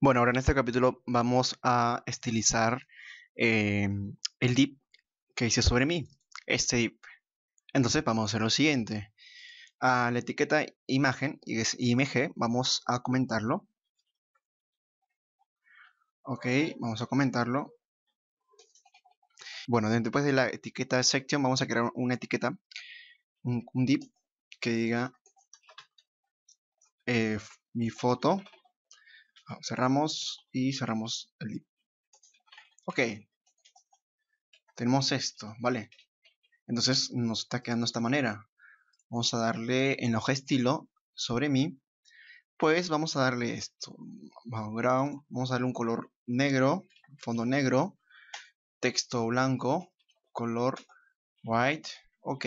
Bueno, ahora en este capítulo vamos a estilizar em, el dip que hice sobre mí, este dip. Entonces vamos a hacer lo siguiente. A la etiqueta imagen, y es img, vamos a comentarlo. Ok, vamos a comentarlo. Bueno, después de la etiqueta section vamos a crear una etiqueta, un, dip que diga eh, mi foto Ah, cerramos y cerramos el Ok. Tenemos esto, ¿vale? Entonces nos está quedando esta manera. Vamos a darle en hoja estilo sobre mí. Pues vamos a darle esto. Background. Vamos a darle un color negro. Fondo negro. Texto blanco. Color white. Ok.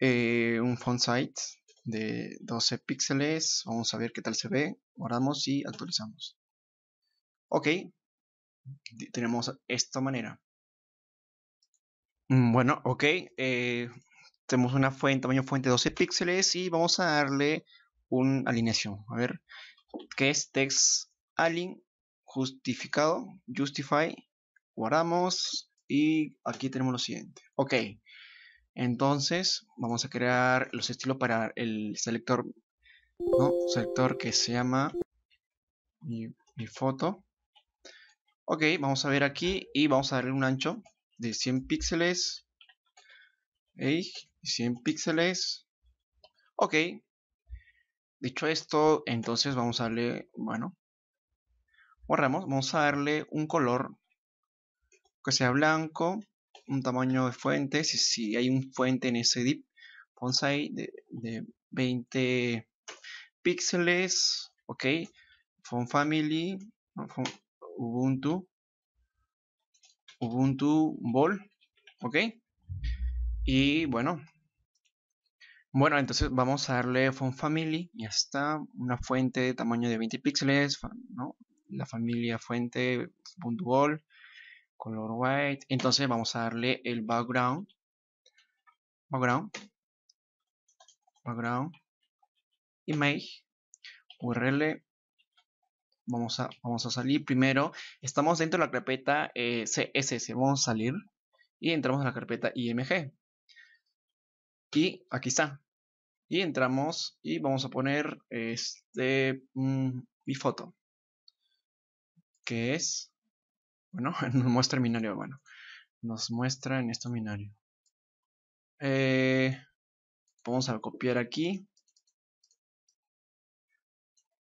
Eh, un font size de 12 píxeles. Vamos a ver qué tal se ve guardamos y actualizamos. Ok, tenemos esta manera. Mm, bueno, ok, eh, tenemos una fuente, tamaño fuente 12 píxeles y vamos a darle un alineación. A ver, qué es text align justificado, justify, guardamos y aquí tenemos lo siguiente. Ok, entonces vamos a crear los estilos para el selector ¿no? sector que se llama mi, foto ok vamos a ver aquí y vamos a darle un ancho de 100 píxeles 100 píxeles ok dicho esto entonces vamos a darle bueno borramos vamos a darle un color que sea blanco un tamaño de fuente si, si hay un fuente en ese dip vamos ahí de, de 20 píxeles, ok, Font Family, Ubuntu, Ubuntu Ball, ok. Y bueno, bueno, entonces vamos a darle Font Family, ya está, una fuente de tamaño de 20 píxeles, ¿no? la familia fuente Ubuntu Ball, color white. Entonces vamos a darle el background, background, background image url vamos a, vamos a salir primero estamos dentro de la carpeta eh, css vamos a salir y entramos a la carpeta img y aquí está y entramos y vamos a poner este mi foto que es bueno nos muestra el binario bueno nos muestra en este binario eh, vamos a copiar aquí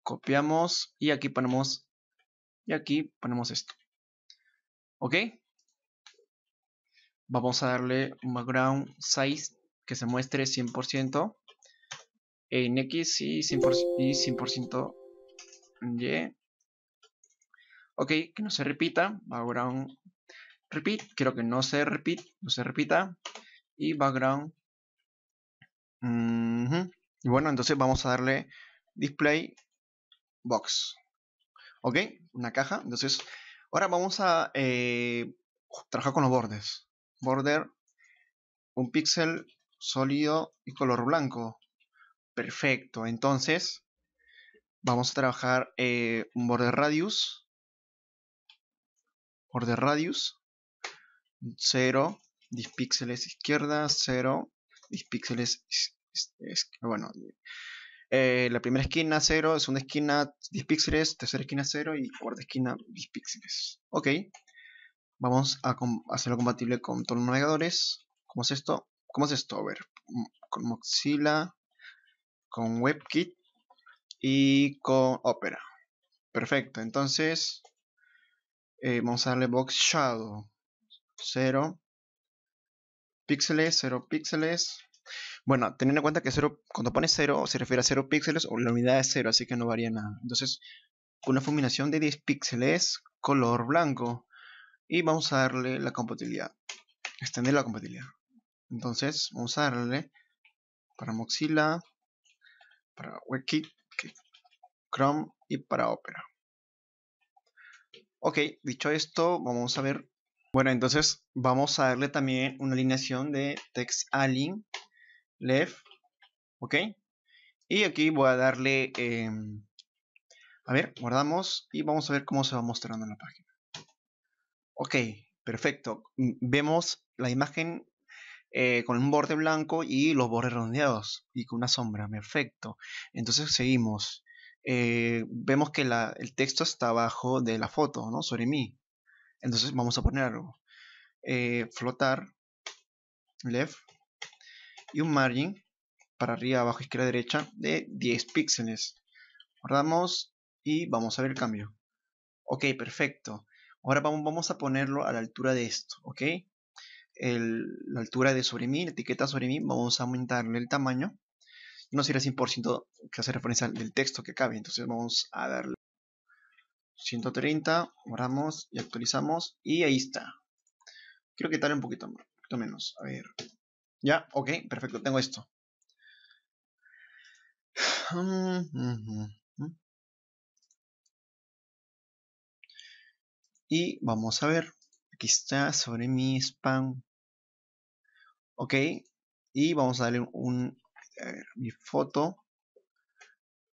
copiamos y aquí ponemos y aquí ponemos esto. ¿Ok? Vamos a darle un background size que se muestre 100% en X y 100%, y 100% Y. Ok, que no se repita. Background repeat. Quiero que no se repita. No se repita. Y background. Y bueno, entonces vamos a darle display box. ¿Ok? Una caja. Entonces, ahora vamos a eh, trabajar con los bordes. Border, un píxel sólido y color blanco. Perfecto. Entonces, vamos a trabajar eh, un border radius. Border radius. 0, 10 píxeles izquierda, 0, 10 píxeles, bueno, eh, la primera esquina 0, una esquina 10 píxeles, tercera esquina 0 y cuarta esquina 10 píxeles. Ok. Vamos a hacerlo compatible con todos los navegadores. ¿Cómo es esto? ¿Cómo es esto? A ver, con Mozilla, con WebKit y con Opera. Perfecto, entonces eh, vamos a darle box shadow 0 píxeles, 0 píxeles, bueno, teniendo en cuenta que cero, cuando pone 0 se refiere a 0 píxeles o la unidad es 0, así que no varía nada. Entonces, una fulminación de 10 píxeles color blanco. Y vamos a darle la compatibilidad. Extender la compatibilidad. Entonces, vamos a darle para Mozilla, para WebKit, Chrome y para Opera. Ok, dicho esto, vamos a ver. Bueno, entonces vamos a darle también una alineación de text align left, ok. Y aquí voy a darle, em, a ver, guardamos y vamos a ver cómo se va mostrando en la página. Ok, perfecto. Mm, vemos la imagen eh, con un borde blanco y los bordes redondeados y con una sombra, perfecto. Entonces seguimos. Eh, vemos que el texto está abajo de la foto, ¿no? Sobre mí. Entonces vamos a poner algo. Eh, flotar, left, y un margin para arriba, abajo, izquierda, derecha de 10 píxeles. Guardamos y vamos a ver el cambio. Ok, perfecto. Ahora vamos a ponerlo a la altura de esto, ok. la altura de sobre mí, la etiqueta sobre mí, vamos a aumentarle el tamaño. No será 100% que hace referencia del texto que cabe, entonces vamos a darle 130, guardamos y actualizamos y ahí está. Creo que tal poquito, un poquito menos. A ver, ya, ok, perfecto, tengo esto. Y vamos a ver, aquí está sobre mi spam. Ok, y vamos a darle un, a ver, mi foto.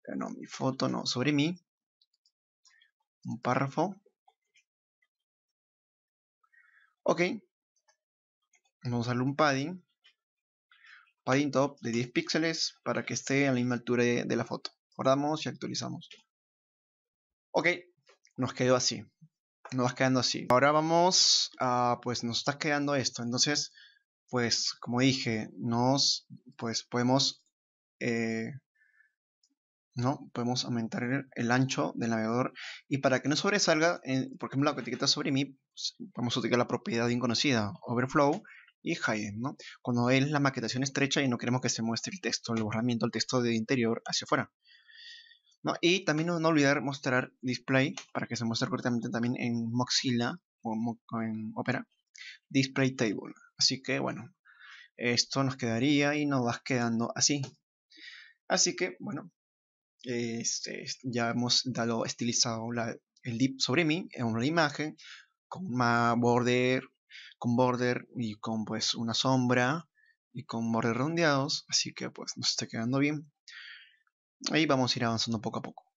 Ah, no, mi foto no, sobre mí. Un párrafo. Ok. Vamos a darle un padding padding top de 10 píxeles para que esté a la misma altura de, la foto. Guardamos y actualizamos. Ok, nos quedó así. Nos va quedando así. Ahora vamos a, pues nos está quedando esto. Entonces, pues como dije, nos, pues podemos, eh, ¿no? Podemos aumentar el, ancho del navegador. Y para que no sobresalga, por ejemplo, la etiqueta sobre mí, pues, vamos a utilizar la propiedad desconocida inconocida, overflow, y Haydn, ¿no? Cuando es la maquetación estrecha y no queremos que se muestre el texto, el borramiento, el texto de interior hacia afuera. Y también no, olvidar mostrar display para que se muestre correctamente también en Mozilla o, en Opera. Display table. Así que bueno, esto nos quedaría y nos va quedando así. Así que bueno, este, ya hemos dado estilizado el dip sobre mí en una imagen con más border con border y con pues una sombra y con bordes redondeados, así que pues nos está quedando bien. Ahí vamos a ir avanzando poco a poco.